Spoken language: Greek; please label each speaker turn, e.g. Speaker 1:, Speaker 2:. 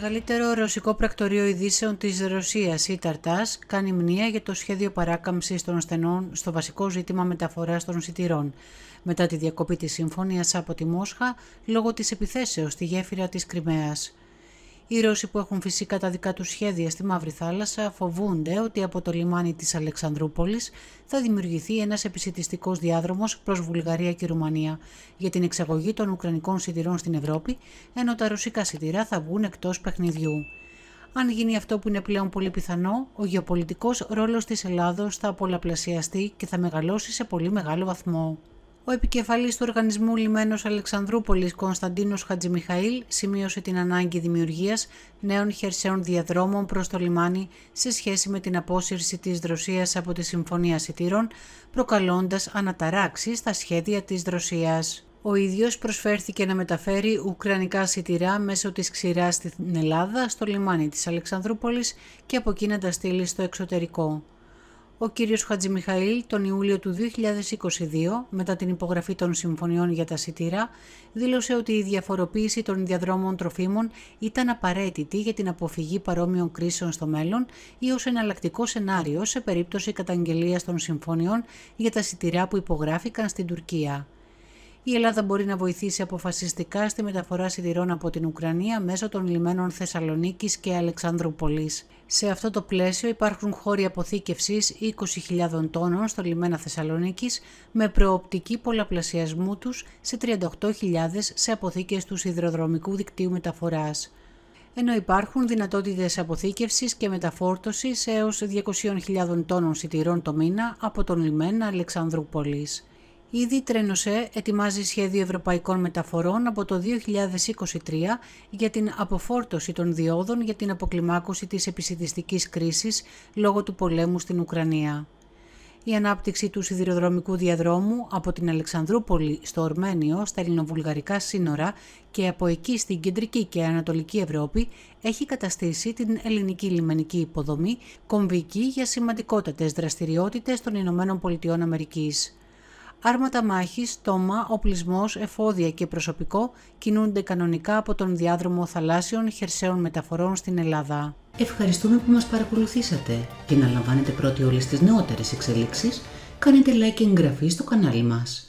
Speaker 1: μεγαλύτερο ρωσικό πρακτορείο ειδήσεων της Ρωσίας, η Ταρτάς, κάνει μνήα για το σχέδιο παράκαμψης των ασθενών στο βασικό ζήτημα μεταφοράς των σιτηρών, μετά τη διακοπή της συμφωνίας από τη Μόσχα λόγω της επιθέσεως στη γέφυρα της Κρυμαίας. Οι Ρώσοι που έχουν φυσικά τα δικά τους σχέδια στη Μαύρη Θάλασσα φοβούνται ότι από το λιμάνι της Αλεξανδρούπολης θα δημιουργηθεί ένας επισητιστικός διάδρομος προς Βουλγαρία και Ρουμανία για την εξαγωγή των Ουκρανικών σιτηρών στην Ευρώπη, ενώ τα ρωσικά σιτηρά θα βγουν εκτός παιχνιδιού. Αν γίνει αυτό που είναι πλέον πολύ πιθανό, ο γεωπολιτικός ρόλος της Ελλάδος θα πολλαπλασιαστεί και θα μεγαλώσει σε πολύ μεγάλο βαθμό. Ο επικεφαλής του Οργανισμού Λιμένος Αλεξανδρούπολης Κωνσταντίνος Χατζημιχαήλ σημείωσε την ανάγκη δημιουργίας νέων χερσαίων διαδρόμων προς το λιμάνι σε σχέση με την απόσυρση της Δροσίας από τη Συμφωνία Σιτήρων, προκαλώντας αναταράξεις στα σχέδια της Δροσίας. Ο ίδιος προσφέρθηκε να μεταφέρει ουκρανικά σιτηρά μέσω της ξηράς στην Ελλάδα στο λιμάνι της Αλεξανδρούπολης και από εκεί να τα στείλει στο εξωτερικό ο κ. Χατζημιχαήλ τον Ιούλιο του 2022, μετά την υπογραφή των συμφωνιών για τα σιτήρα, δήλωσε ότι η διαφοροποίηση των διαδρόμων τροφίμων ήταν απαραίτητη για την αποφυγή παρόμοιων κρίσεων στο μέλλον ή ως εναλλακτικό σενάριο σε περίπτωση καταγγελίας των συμφωνιών για τα σιτηρά που υπογράφηκαν στην Τουρκία η Ελλάδα μπορεί να βοηθήσει αποφασιστικά στη μεταφορά σιδηρών από την Ουκρανία μέσω των λιμένων Θεσσαλονίκης και Αλεξανδρούπολης. Σε αυτό το πλαίσιο υπάρχουν χώροι αποθήκευσης 20.000 τόνων στο λιμένα Θεσσαλονίκης με προοπτική πολλαπλασιασμού τους σε 38.000 σε αποθήκες του σιδηροδρομικού δικτύου μεταφοράς ενώ υπάρχουν δυνατότητες αποθήκευσης και μεταφόρτωσης έως 200.000 τόνων σιτηρών το μήνα από τον λιμένα Αλεξανδρούπολης. Ήδη Τρένοσέ ε ετοιμάζει σχέδιο ευρωπαϊκών μεταφορών από το 2023 για την αποφόρτωση των διόδων για την αποκλιμάκωση της επισητιστικής κρίσης λόγω του πολέμου στην Ουκρανία. Η ανάπτυξη του σιδηροδρομικού διαδρόμου από την Αλεξανδρούπολη στο Ορμένιο στα ελληνοβουλγαρικά σύνορα και από εκεί στην κεντρική και ανατολική Ευρώπη έχει καταστήσει την ελληνική λιμενική υποδομή κομβική για σημαντικότατες δραστηριότητες των ΗΠΑ άρματα μάχη, στόμα, οπλισμός, εφόδια και προσωπικό κινούνται κανονικά από τον διάδρομο θαλάσσιων χερσαίων μεταφορών στην Ελλάδα. Ευχαριστούμε που μας παρακολουθήσατε και να λαμβάνετε πρώτοι όλες τις νεότερες εξελίξεις. κάνετε like και εγγραφή στο κανάλι μας.